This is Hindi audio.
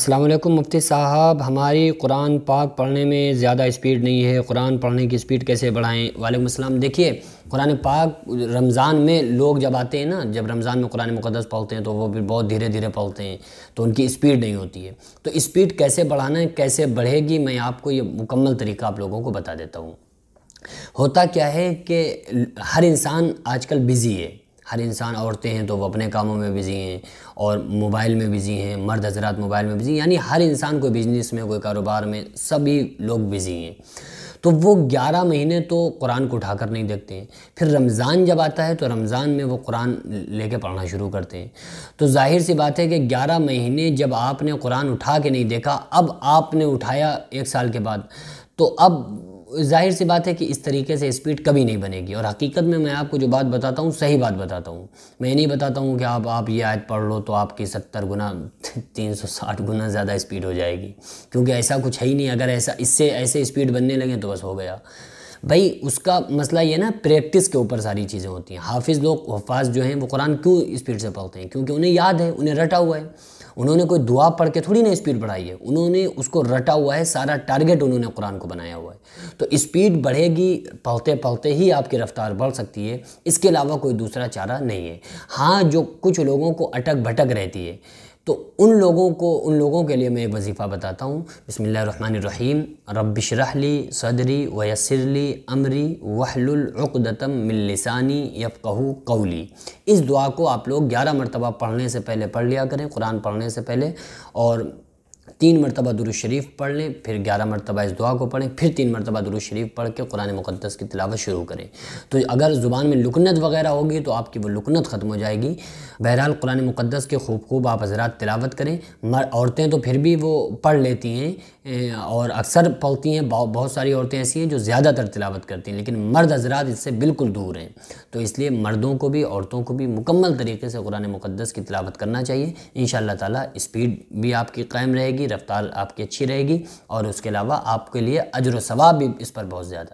असलम मुफ्ती साहब हमारी कुरान पाक पढ़ने में ज़्यादा स्पीड नहीं है कुरान पढ़ने की स्पीड कैसे बढ़ाएं वालेकुम अस्सलाम देखिए कुरान पाक रमज़ान में लोग जब आते हैं ना जब रमज़ान में कुरान मुकदस पढ़ते हैं तो वो भी बहुत धीरे धीरे पढ़ते हैं तो उनकी स्पीड नहीं होती है तो स्पीड कैसे बढ़ाना है कैसे बढ़ेगी मैं आपको ये मुकम्मल तरीका आप लोगों को बता देता हूँ होता क्या है कि हर इंसान आजकल बिज़ी है हर इंसान औरतें हैं तो वो अपने कामों में बिज़ी हैं और मोबाइल में बिज़ी हैं मर्द हजरात मोबाइल में बिज़ी यानी हर इंसान कोई बिजनेस में कोई कारोबार में सभी लोग बिज़ी हैं तो वो ग्यारह महीने तो कुरान को उठाकर नहीं देखते हैं फिर रमज़ान जब आता है तो रमज़ान में वो कुरान लेके पढ़ना शुरू करते हैं तो जाहिर सी बात है कि ग्यारह महीने जब आपने कुरान उठा के नहीं देखा अब आपने उठाया एक साल के बाद तो अब जाहिर सी बात है कि इस तरीके से स्पीड कभी नहीं बनेगी और हकीकत में मैं आपको जो बात बताता हूँ सही बात बताता हूँ मैं नहीं बताता हूँ कि आप आप ये आयत पढ़ लो तो आपकी सत्तर गुना तीन सौ साठ गुना ज़्यादा स्पीड हो जाएगी क्योंकि ऐसा कुछ है ही नहीं अगर ऐसा इससे ऐसे स्पीड बनने लगे तो बस हो गया भाई उसका मसला ये ना प्रैक्टिस के ऊपर सारी चीज़ें होती हैं हाफिज़ लोग हफाज जो हैं वो कुरान क्यों स्पीड से पढ़ते हैं क्योंकि उन्हें याद है उन्हें रटा हुआ है उन्होंने कोई दुआ पढ़ के थोड़ी ना स्पीड बढ़ाई है उन्होंने उसको रटा हुआ है सारा टारगेट उन्होंने कुरान को बनाया हुआ है तो स्पीड बढ़ेगी पढ़ते पढ़ते ही आपकी रफ़्तार बढ़ सकती है इसके अलावा कोई दूसरा चारा नहीं है हाँ जो कुछ लोगों को अटक भटक रहती है तो उन लोगों को उन लोगों के लिए मैं एक वजीफ़ा बताता हूँ बसमीम रबशरहली सदरी वयसरली अमरी वहलुलतम मिलसानी यफ़ू कौली इस दुआ को आप लोग ग्यारह मरतबा पढ़ने से पहले पढ़ लिया करें कुरान पढ़ने से पहले और तीन मरतबा दुरुशरीफ़ पढ़ लें फिर ग्यारह मरतबा इस दुआ को पढ़ें फिर तीन मरतबा दुरुशरीफ़ पढ़ के कुरान मुक़दस की तिलावत शुरू करें तो अगर ज़ुबान में लुकनत वगैरह होगी तो आपकी वो लुकनत ख़त्म हो जाएगी बहरहाल कुरान मुक़दस के खूब खूब आप हजरात तिलावत करें मर औरतें तो फिर भी वो पढ़ लेती हैं और अक्सर पढ़ती हैं बहुत सारी औरतें ऐसी हैं जो ज़्यादातर तिलावत करती हैं लेकिन मर्द हजरात इससे बिल्कुल दूर हैं तो इसलिए मर्दों को भी औरतों को भी मुकम्मल तरीके से कुरान मुक़दस की तिलावत करना चाहिए इन ताला स्पीड भी आपकी कायम रहेगी रफ्तार आपकी अच्छी रहेगी और उसके अलावा आपके लिए अजर सवाब भी इस पर बहुत ज़्यादा